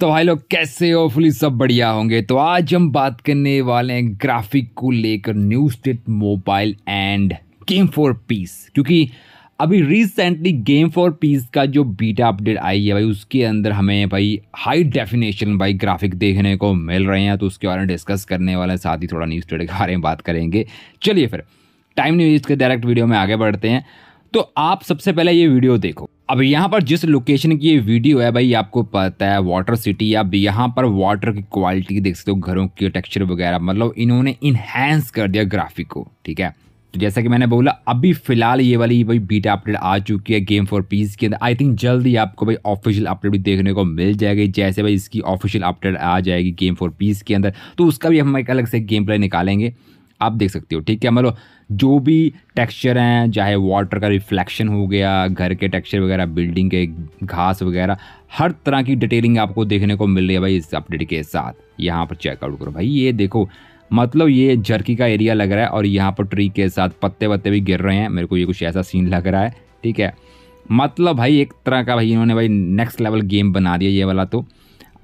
तो भाई लोग कैसे हो फुली सब बढ़िया होंगे तो आज हम बात करने वाले हैं ग्राफिक को लेकर New State mobile and Game for Peace क्योंकि अभी रिसेंटली गेम फॉर पीस का जो बीटा अपडेट आई है भाई उसके अंदर हमें भाई हाई डेफिनेशन भाई ग्राफिक देखने को मिल रहे हैं तो उसके बारे में डिस्कस करने वाले हैं साथ ही थोड़ा न्यू स्टेट के बारे में बात करेंगे चलिए फिर टाइम नहीं इसके डायरेक्ट वीडियो में आगे बढ़ते हैं तो आप सबसे पहले ये वीडियो देखो अब यहाँ पर जिस लोकेशन की ये वीडियो है भाई आपको पता है वाटर सिटी अब यहाँ पर वाटर की क्वालिटी देख सकते हो घरों की टेक्सचर वगैरह मतलब इन्होंने इन्हेंस कर दिया ग्राफिक को ठीक है तो जैसा कि मैंने बोला अभी फिलहाल ये वाली भाई बीटा अपडेट आ चुकी है गेम फॉर पीस के अंदर आई थिंक जल्द ही आपको भाई ऑफिशियल अपडेट भी देखने को मिल जाएगी जैसे भाई इसकी ऑफिशियल अपडेट आ जाएगी गेम फॉर पीस के अंदर तो उसका भी हम एक अलग से गेम प्ले निकालेंगे आप देख सकते हो ठीक है मतलब जो भी टेक्सचर हैं चाहे वाटर का रिफ्लेक्शन हो गया घर के टेक्सचर वगैरह बिल्डिंग के घास वगैरह हर तरह की डिटेलिंग आपको देखने को मिल रही है भाई इस अपडेट के साथ यहाँ पर चेकआउट करो भाई ये देखो मतलब ये जर्की का एरिया लग रहा है और यहाँ पर ट्री के साथ पत्ते वत्ते भी गिर रहे हैं मेरे को ये कुछ ऐसा सीन लग रहा है ठीक है मतलब भाई एक तरह का भाई इन्होंने भाई नेक्स्ट लेवल गेम बना दिया ये वाला तो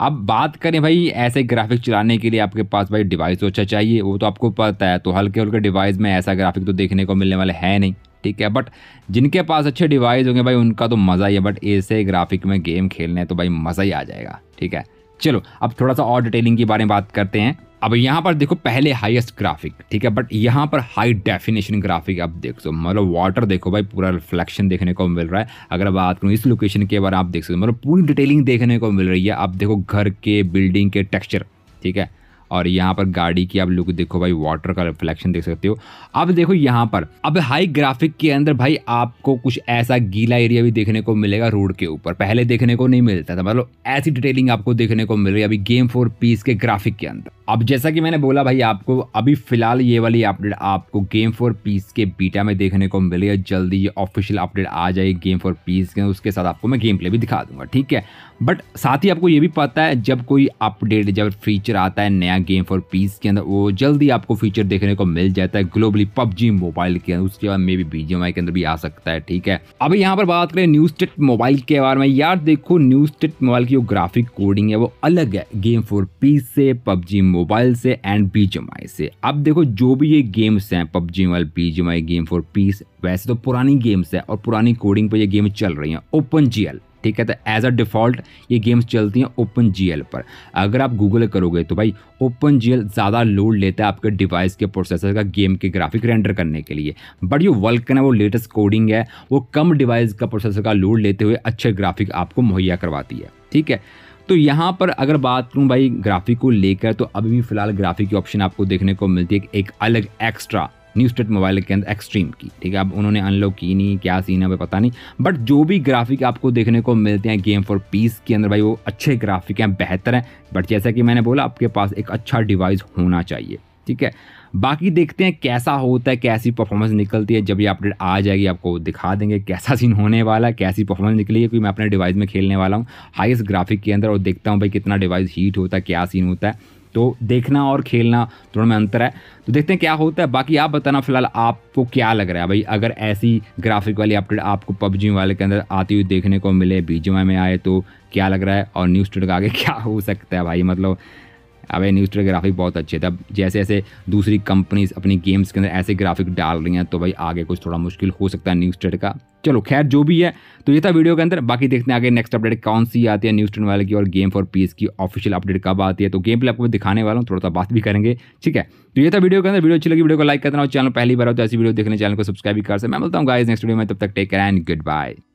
अब बात करें भाई ऐसे ग्राफिक चलाने के लिए आपके पास भाई डिवाइस तो अच्छा चाहिए वो तो आपको पता है तो हल्के हल्के डिवाइस में ऐसा ग्राफिक तो देखने को मिलने वाले है नहीं ठीक है बट जिनके पास अच्छे डिवाइस होंगे भाई उनका तो मज़ा ही है बट ऐसे ग्राफिक में गेम खेलने तो भाई मज़ा ही आ जाएगा ठीक है चलो अब थोड़ा सा और डिटेलिंग के बारे में बात करते हैं अब यहाँ पर देखो पहले हाईएस्ट ग्राफिक ठीक है बट यहाँ पर हाई डेफिनेशन ग्राफिक आप देख सो मतलब वाटर देखो भाई पूरा रिफ्लेक्शन देखने को मिल रहा है अगर बात करूँ इस लोकेशन के बारे आप देख सकते हो मतलब पूरी डिटेलिंग देखने को मिल रही है आप देखो घर के बिल्डिंग के टेक्स्चर ठीक है और यहाँ पर गाड़ी की आप लुक देखो भाई वाटर का रिफ्लेक्शन देख सकते हो अब देखो यहाँ पर अब हाई ग्राफिक के अंदर भाई आपको कुछ ऐसा गीला एरिया भी देखने को मिलेगा रोड के ऊपर पहले देखने को नहीं मिलता था मतलब ऐसी डिटेलिंग आपको देखने को मिल रही है अभी गेम फॉर पीस के ग्राफिक के अंदर अब जैसा कि मैंने बोला भाई आपको अभी फिलहाल ये वाली अपडेट आपको गेम फॉर पीस के बीटा में देखने को मिले जल्दी ये ऑफिशियल अपडेट आ जाएगी गेम फॉर पीस के उसके साथ आपको मैं गेम प्ले भी दिखा दूंगा ठीक है बट साथ ही आपको ये भी पता है जब कोई अपडेट जब फीचर आता है नया गेम फॉर पीस के अंदर वो जल्दी आपको फीचर देखने को मिल जाता है ग्लोबली पबजी मोबाइल के अंदर उसके बाद मे बी बी के अंदर भी आ सकता है ठीक है अभी यहाँ पर बात करें न्यूज टेट मोबाइल के बारे में यार देखो न्यूज टेट मोबाइल की जो ग्राफिक कोडिंग है वो अलग है गेम फॉर पीस से पबजी मोबाइल से एंड बी से अब देखो जो भी ये गेम्स हैं PUBG Mobile B Game for Peace वैसे तो पुरानी गेम्स है और पुरानी कोडिंग पर ये गेम चल रही हैं ओपन जी ठीक है तो एज अ डिफ़ॉल्ट ये गेम्स चलती हैं ओपन जी पर अगर आप गूगल करोगे तो भाई ओपन जी ज़्यादा लोड लेता है आपके डिवाइस के प्रोसेसर का गेम के ग्राफिक रेंडर करने के लिए बट जो वल्कन है वो लेटेस्ट कोडिंग है वो कम डिवाइस का प्रोसेसर का लोड लेते हुए अच्छे ग्राफिक आपको मुहैया करवाती है ठीक है तो यहाँ पर अगर बात करूँ भाई ग्राफिक को लेकर तो अभी भी फिलहाल ग्राफिक की ऑप्शन आपको देखने को मिलती है एक अलग एक्स्ट्रा न्यू स्टेट मोबाइल के अंदर एक्सट्रीम की ठीक है अब उन्होंने अनलॉक की नहीं क्या सीन है पता नहीं बट जो भी ग्राफिक आपको देखने को मिलते हैं गेम फॉर पीस के अंदर भाई वो अच्छे ग्राफिक हैं बेहतर हैं बट जैसा कि मैंने बोला आपके पास एक अच्छा डिवाइस होना चाहिए ठीक है बाकी देखते हैं कैसा होता है कैसी परफॉर्मेंस निकलती है जब ये अपडेट आ जाएगी आपको दिखा देंगे कैसा सीन होने वाला है कैसी परफॉर्मेंस निकली है क्योंकि मैं अपने डिवाइस में खेलने वाला हूँ हाईएस्ट ग्राफिक के अंदर और देखता हूँ भाई कितना डिवाइस हीट होता है क्या सीन होता है तो देखना और खेलना थोड़ा में अंतर है तो देखते हैं क्या होता है बाकी आप बताना फिलहाल आपको क्या लग रहा है भाई अगर ऐसी ग्राफिक वाली अपडेट आपको पबजी वाले के अंदर आती हुई देखने को मिले बी में आए तो क्या लग रहा है और न्यूज़ ट्रेड का आगे क्या हो सकता है भाई मतलब अब न्यूज़ ग्राफिक बहुत अच्छे थे अब जैसे जैसे दूसरी कंपनीज अपनी गेम्स के अंदर ऐसे ग्राफिक डाल रही हैं तो भाई आगे कुछ थोड़ा मुश्किल हो सकता है न्यूज़ ट्रेड का चलो खैर जो भी है तो ये था वीडियो के अंदर बाकी देखते हैं आगे नेक्स्ट अपडेट कौन सी आती है न्यूज़ स्टेट वाले की और गेम फॉर पीस की ऑफिशियल अपडेट कब आती है तो गेम पे आपको दिखाने वाला हूँ थोड़ा सा बात भी करेंगे ठीक है तो ये था वीडियो के अंदर वीडियो अच्छी लगी वीडियो को लाइक करना और चैनल पहली बार हो तो ऐसी वीडियो देखने चैनल को सब्सक्राइब भी कर सकते मैं बोलता हूँ गाइज नेक्स्ट वीडियो में तब तक take care and good bye